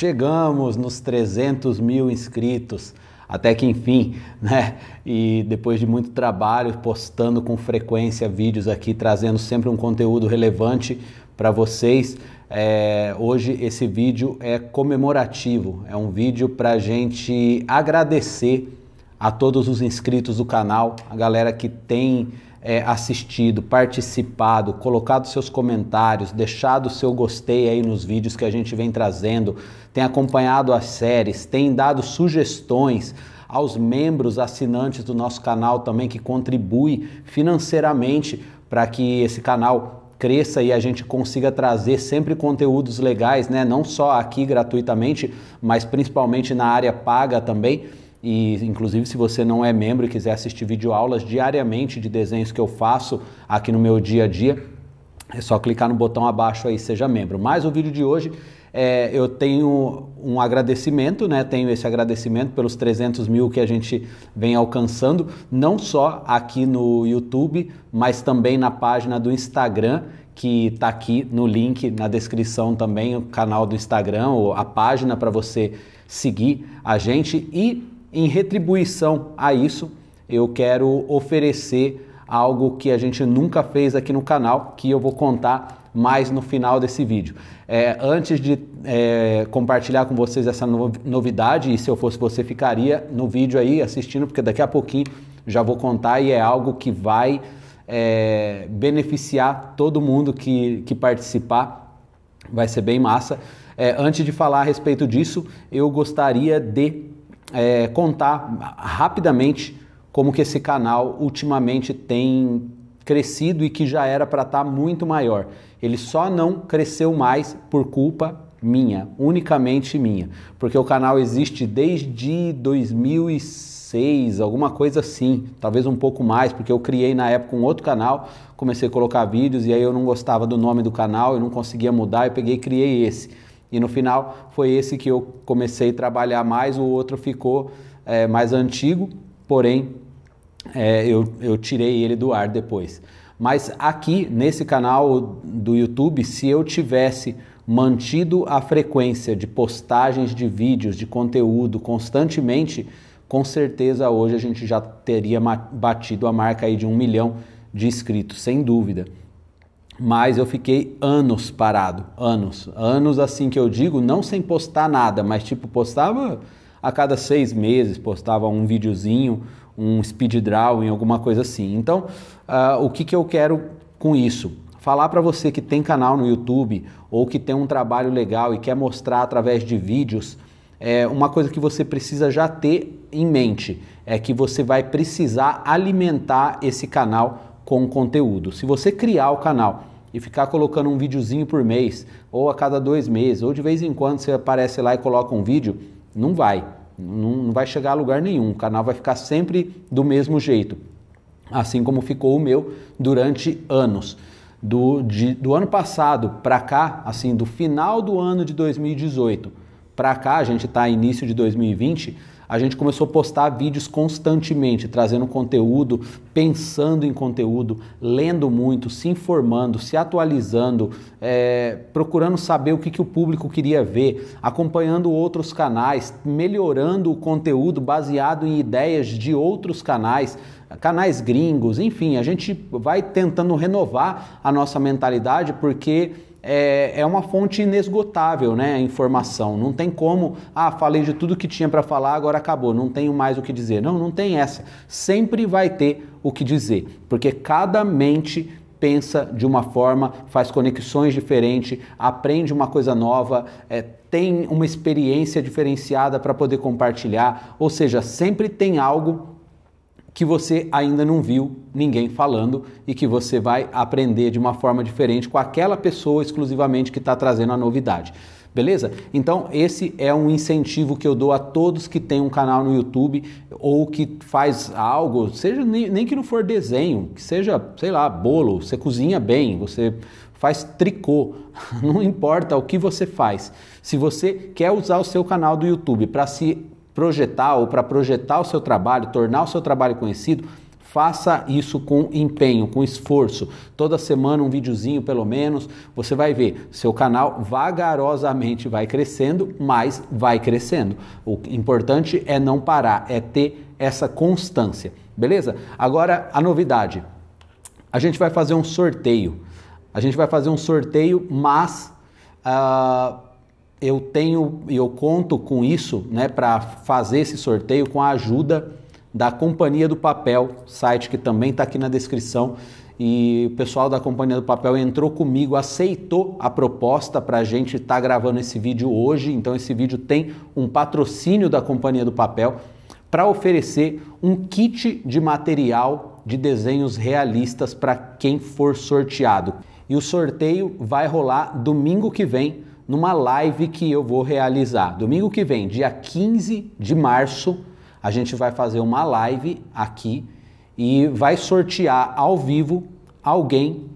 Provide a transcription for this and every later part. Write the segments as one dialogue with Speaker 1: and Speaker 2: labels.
Speaker 1: Chegamos nos 300 mil inscritos, até que enfim, né? E depois de muito trabalho, postando com frequência vídeos aqui, trazendo sempre um conteúdo relevante para vocês. É, hoje esse vídeo é comemorativo, é um vídeo para a gente agradecer a todos os inscritos do canal, a galera que tem é, assistido, participado, colocado seus comentários, deixado seu gostei aí nos vídeos que a gente vem trazendo, tem acompanhado as séries, tem dado sugestões aos membros assinantes do nosso canal também que contribui financeiramente para que esse canal cresça e a gente consiga trazer sempre conteúdos legais, né? Não só aqui gratuitamente, mas principalmente na área paga também. E, inclusive, se você não é membro e quiser assistir videoaulas diariamente de desenhos que eu faço aqui no meu dia a dia, é só clicar no botão abaixo aí, seja membro. Mas o vídeo de hoje é, eu tenho um agradecimento, né? Tenho esse agradecimento pelos 300 mil que a gente vem alcançando, não só aqui no YouTube, mas também na página do Instagram, que está aqui no link na descrição também, o canal do Instagram, ou a página para você seguir a gente e em retribuição a isso, eu quero oferecer algo que a gente nunca fez aqui no canal, que eu vou contar mais no final desse vídeo. É, antes de é, compartilhar com vocês essa novidade, e se eu fosse você, ficaria no vídeo aí assistindo, porque daqui a pouquinho já vou contar e é algo que vai é, beneficiar todo mundo que, que participar. Vai ser bem massa. É, antes de falar a respeito disso, eu gostaria de é, contar rapidamente como que esse canal ultimamente tem crescido e que já era para estar tá muito maior. Ele só não cresceu mais por culpa minha, unicamente minha, porque o canal existe desde 2006, alguma coisa assim, talvez um pouco mais, porque eu criei na época um outro canal, comecei a colocar vídeos e aí eu não gostava do nome do canal, eu não conseguia mudar, eu peguei e criei esse. E no final foi esse que eu comecei a trabalhar mais, o outro ficou é, mais antigo, porém é, eu, eu tirei ele do ar depois. Mas aqui nesse canal do YouTube, se eu tivesse mantido a frequência de postagens de vídeos, de conteúdo constantemente, com certeza hoje a gente já teria batido a marca aí de um milhão de inscritos, sem dúvida mas eu fiquei anos parado, anos, anos assim que eu digo, não sem postar nada, mas tipo postava a cada seis meses, postava um videozinho, um speed drawing, alguma coisa assim. Então, uh, o que, que eu quero com isso? Falar para você que tem canal no YouTube ou que tem um trabalho legal e quer mostrar através de vídeos, é uma coisa que você precisa já ter em mente é que você vai precisar alimentar esse canal com conteúdo. Se você criar o canal e ficar colocando um videozinho por mês, ou a cada dois meses, ou de vez em quando você aparece lá e coloca um vídeo, não vai. Não, não vai chegar a lugar nenhum. O canal vai ficar sempre do mesmo jeito. Assim como ficou o meu durante anos. Do, de, do ano passado para cá, assim, do final do ano de 2018 para cá, a gente está início de 2020 a gente começou a postar vídeos constantemente, trazendo conteúdo, pensando em conteúdo, lendo muito, se informando, se atualizando, é, procurando saber o que, que o público queria ver, acompanhando outros canais, melhorando o conteúdo baseado em ideias de outros canais canais gringos, enfim, a gente vai tentando renovar a nossa mentalidade porque é, é uma fonte inesgotável, né? Informação. Não tem como, ah, falei de tudo que tinha para falar, agora acabou, não tenho mais o que dizer. Não, não tem essa. Sempre vai ter o que dizer, porque cada mente pensa de uma forma, faz conexões diferentes, aprende uma coisa nova, é, tem uma experiência diferenciada para poder compartilhar, ou seja, sempre tem algo que você ainda não viu ninguém falando e que você vai aprender de uma forma diferente com aquela pessoa exclusivamente que está trazendo a novidade. Beleza? Então, esse é um incentivo que eu dou a todos que têm um canal no YouTube ou que faz algo, seja nem, nem que não for desenho, que seja, sei lá, bolo, você cozinha bem, você faz tricô, não importa o que você faz. Se você quer usar o seu canal do YouTube para se projetar ou para projetar o seu trabalho, tornar o seu trabalho conhecido, Faça isso com empenho, com esforço. Toda semana um videozinho pelo menos, você vai ver, seu canal vagarosamente vai crescendo, mas vai crescendo. O importante é não parar, é ter essa constância, beleza? Agora a novidade. A gente vai fazer um sorteio. A gente vai fazer um sorteio, mas uh, eu tenho e eu conto com isso, né, para fazer esse sorteio com a ajuda da Companhia do Papel, site que também está aqui na descrição. E o pessoal da Companhia do Papel entrou comigo, aceitou a proposta para a gente estar tá gravando esse vídeo hoje. Então, esse vídeo tem um patrocínio da Companhia do Papel para oferecer um kit de material de desenhos realistas para quem for sorteado. E o sorteio vai rolar domingo que vem numa live que eu vou realizar. Domingo que vem, dia 15 de março, a gente vai fazer uma live aqui e vai sortear ao vivo alguém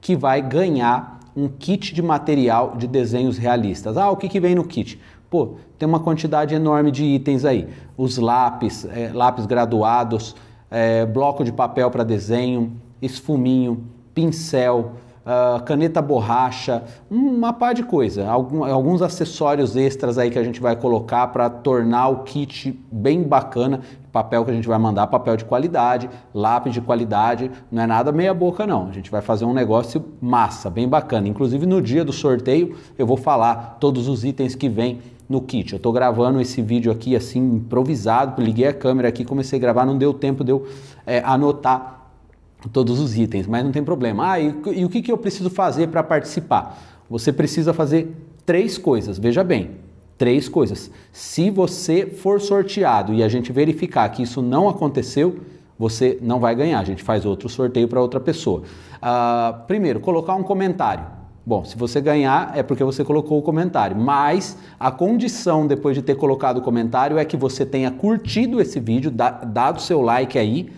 Speaker 1: que vai ganhar um kit de material de desenhos realistas. Ah, o que, que vem no kit? Pô, tem uma quantidade enorme de itens aí. Os lápis, é, lápis graduados, é, bloco de papel para desenho, esfuminho, pincel, ah, caneta borracha, uma pá de coisa. Algum, alguns acessórios extras aí que a gente vai colocar para tornar o kit bem bacana. Papel que a gente vai mandar, papel de qualidade, lápis de qualidade, não é nada meia boca não. A gente vai fazer um negócio massa, bem bacana. Inclusive no dia do sorteio eu vou falar todos os itens que vem no kit. Eu tô gravando esse vídeo aqui assim improvisado, liguei a câmera aqui, comecei a gravar, não deu tempo de eu é, anotar todos os itens, mas não tem problema. Ah, e, e o que, que eu preciso fazer para participar? Você precisa fazer três coisas, veja bem, três coisas. Se você for sorteado e a gente verificar que isso não aconteceu, você não vai ganhar. A gente faz outro sorteio para outra pessoa. Uh, primeiro, colocar um comentário. Bom, se você ganhar é porque você colocou o comentário, mas a condição depois de ter colocado o comentário é que você tenha curtido esse vídeo, dado seu like aí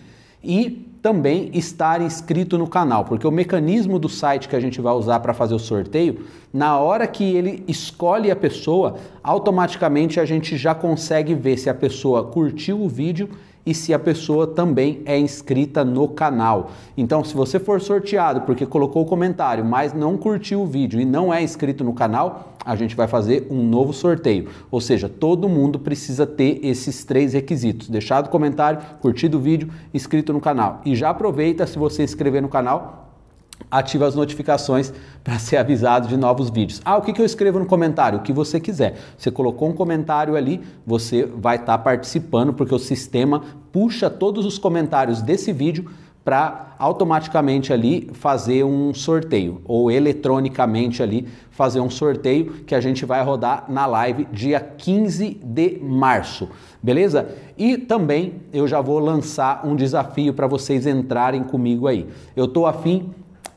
Speaker 1: e também estar inscrito no canal, porque o mecanismo do site que a gente vai usar para fazer o sorteio, na hora que ele escolhe a pessoa, automaticamente a gente já consegue ver se a pessoa curtiu o vídeo e se a pessoa também é inscrita no canal. Então, se você for sorteado porque colocou o comentário, mas não curtiu o vídeo e não é inscrito no canal, a gente vai fazer um novo sorteio. Ou seja, todo mundo precisa ter esses três requisitos: deixado o comentário, curtido o vídeo, inscrito no canal. E já aproveita se você inscrever no canal ative as notificações para ser avisado de novos vídeos. Ah, o que, que eu escrevo no comentário? O que você quiser. Você colocou um comentário ali, você vai estar tá participando, porque o sistema puxa todos os comentários desse vídeo para automaticamente ali fazer um sorteio ou eletronicamente ali fazer um sorteio que a gente vai rodar na live dia 15 de março, beleza? E também eu já vou lançar um desafio para vocês entrarem comigo aí. Eu tô afim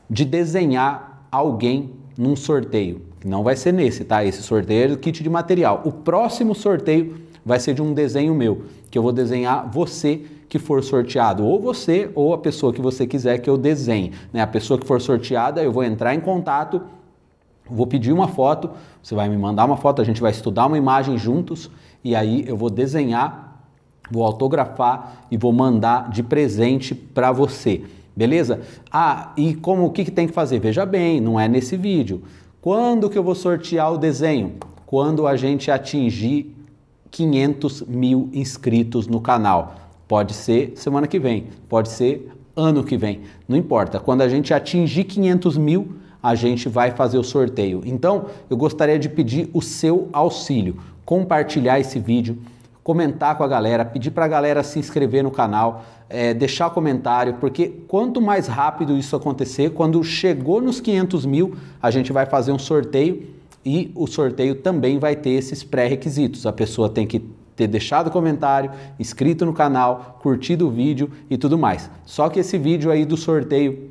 Speaker 1: de desenhar alguém num sorteio. Não vai ser nesse, tá? Esse sorteio é do kit de material. O próximo sorteio vai ser de um desenho meu, que eu vou desenhar você que for sorteado, ou você ou a pessoa que você quiser que eu desenhe. Né? A pessoa que for sorteada, eu vou entrar em contato, vou pedir uma foto, você vai me mandar uma foto, a gente vai estudar uma imagem juntos e aí eu vou desenhar, vou autografar e vou mandar de presente para você. Beleza? Ah, e como o que, que tem que fazer? Veja bem, não é nesse vídeo. Quando que eu vou sortear o desenho? Quando a gente atingir 500 mil inscritos no canal. Pode ser semana que vem, pode ser ano que vem, não importa. Quando a gente atingir 500 mil, a gente vai fazer o sorteio. Então, eu gostaria de pedir o seu auxílio, compartilhar esse vídeo comentar com a galera, pedir para a galera se inscrever no canal, é, deixar comentário, porque quanto mais rápido isso acontecer, quando chegou nos 500 mil, a gente vai fazer um sorteio e o sorteio também vai ter esses pré-requisitos. A pessoa tem que ter deixado comentário, inscrito no canal, curtido o vídeo e tudo mais. Só que esse vídeo aí do sorteio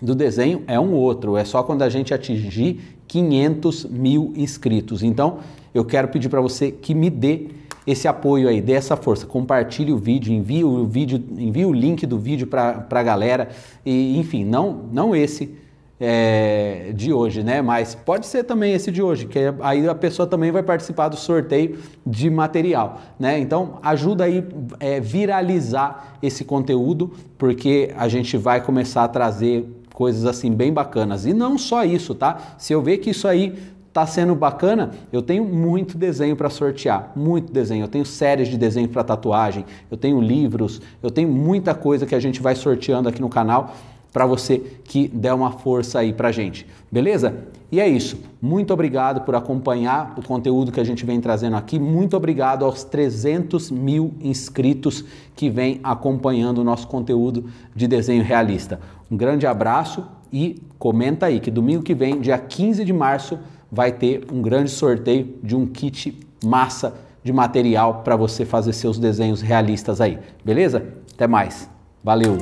Speaker 1: do desenho é um outro, é só quando a gente atingir 500 mil inscritos. Então, eu quero pedir para você que me dê esse apoio aí, dê essa força, compartilhe o vídeo, envie o vídeo, envie o link do vídeo para a galera, e enfim, não, não esse é, de hoje, né? Mas pode ser também esse de hoje, que aí a pessoa também vai participar do sorteio de material, né? Então ajuda aí é, viralizar esse conteúdo, porque a gente vai começar a trazer coisas assim bem bacanas. E não só isso, tá? Se eu ver que isso aí Tá sendo bacana? Eu tenho muito desenho para sortear, muito desenho. Eu tenho séries de desenho para tatuagem, eu tenho livros, eu tenho muita coisa que a gente vai sorteando aqui no canal para você que der uma força aí pra gente. Beleza? E é isso. Muito obrigado por acompanhar o conteúdo que a gente vem trazendo aqui. Muito obrigado aos 300 mil inscritos que vem acompanhando o nosso conteúdo de desenho realista. Um grande abraço e comenta aí que domingo que vem, dia 15 de março, vai ter um grande sorteio de um kit massa de material para você fazer seus desenhos realistas aí. Beleza? Até mais. Valeu!